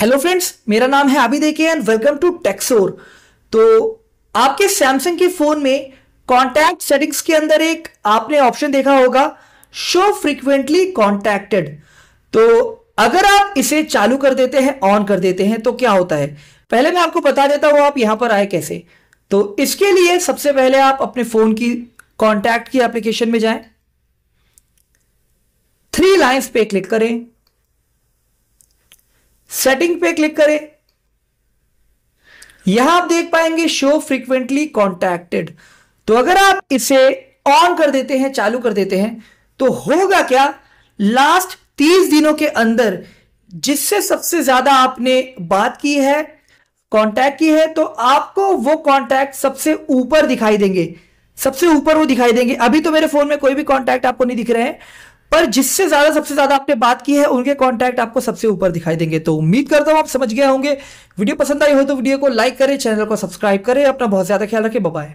hello friends मेरा नाम है अभी देखिए एंड वेलकम टू टेक्सोर तो आपके सैमसंग के फ़ोन में कॉन्टैक्ट सेटिंग्स के अंदर एक आपने ऑप्शन देखा होगा शो फ्रीक्वेंटली कॉन्टैक्टेड तो अगर आप इसे चालू कर देते हैं ऑन कर देते हैं तो क्या होता है पहले मैं आपको बता देता हूं आप यहां पर आए कैसे तो इसके लिए सबसे पहले आप अपने फ़ोन की कॉन्टैक्ट की एप्लीकेशन में जाए थ्री लाइन्स पे क्लिक करें सेटिंग पे क्लिक करें यहां आप देख पाएंगे शो फ्रीक्वेंटली कॉन्टैक्टेड तो अगर आप इसे ऑन कर देते हैं चालू कर देते हैं तो होगा क्या लास्ट तीस दिनों के अंदर जिससे सबसे ज्यादा आपने बात की है कांटेक्ट की है तो आपको वो कांटेक्ट सबसे ऊपर दिखाई देंगे सबसे ऊपर वो दिखाई देंगे अभी तो मेरे फोन में कोई भी कांटेक्ट आपको नहीं दिख रहे हैं पर जिससे ज्यादा सबसे ज्यादा आपने बात की है उनके कॉन्टैक्ट आपको सबसे ऊपर दिखाई देंगे तो उम्मीद करता हूं आप समझ गए होंगे वीडियो पसंद आई हो तो वीडियो को लाइक करें चैनल को सब्सक्राइब करें अपना बहुत ज्यादा ख्याल रखें बाय